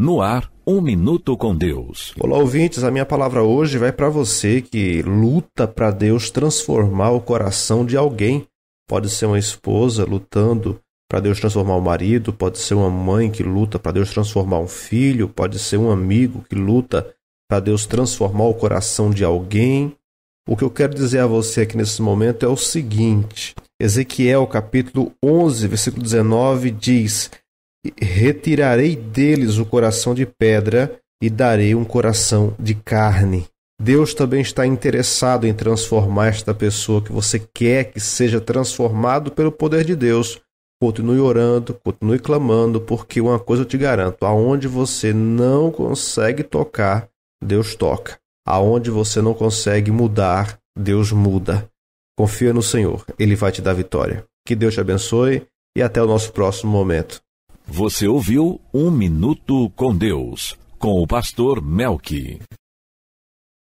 No ar, um minuto com Deus. Olá, ouvintes. A minha palavra hoje vai para você que luta para Deus transformar o coração de alguém. Pode ser uma esposa lutando para Deus transformar o marido, pode ser uma mãe que luta para Deus transformar um filho, pode ser um amigo que luta para Deus transformar o coração de alguém. O que eu quero dizer a você aqui nesse momento é o seguinte: Ezequiel capítulo 11, versículo 19 diz: Retirarei deles o coração de pedra e darei um coração de carne. Deus também está interessado em transformar esta pessoa que você quer que seja transformado pelo poder de Deus. Continue orando, continue clamando, porque uma coisa eu te garanto: aonde você não consegue tocar, Deus toca. Aonde você não consegue mudar, Deus muda. Confia no Senhor, Ele vai te dar vitória. Que Deus te abençoe e até o nosso próximo momento. Você ouviu Um Minuto com Deus, com o pastor Melqui.